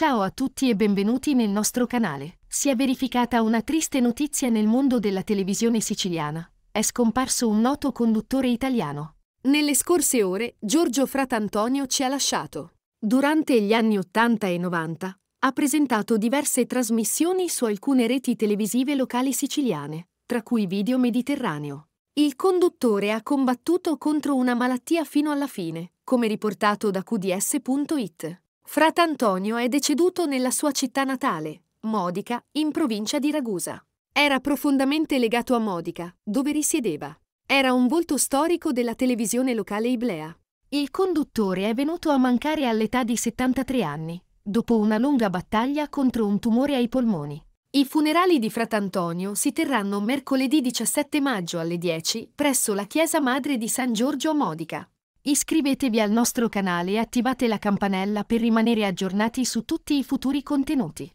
Ciao a tutti e benvenuti nel nostro canale. Si è verificata una triste notizia nel mondo della televisione siciliana. È scomparso un noto conduttore italiano. Nelle scorse ore Giorgio Fratantonio ci ha lasciato. Durante gli anni 80 e 90 ha presentato diverse trasmissioni su alcune reti televisive locali siciliane, tra cui Video Mediterraneo. Il conduttore ha combattuto contro una malattia fino alla fine, come riportato da qds.it. Fratantonio è deceduto nella sua città natale, Modica, in provincia di Ragusa. Era profondamente legato a Modica, dove risiedeva. Era un volto storico della televisione locale Iblea. Il conduttore è venuto a mancare all'età di 73 anni, dopo una lunga battaglia contro un tumore ai polmoni. I funerali di Fratantonio si terranno mercoledì 17 maggio alle 10 presso la Chiesa Madre di San Giorgio a Modica. Iscrivetevi al nostro canale e attivate la campanella per rimanere aggiornati su tutti i futuri contenuti.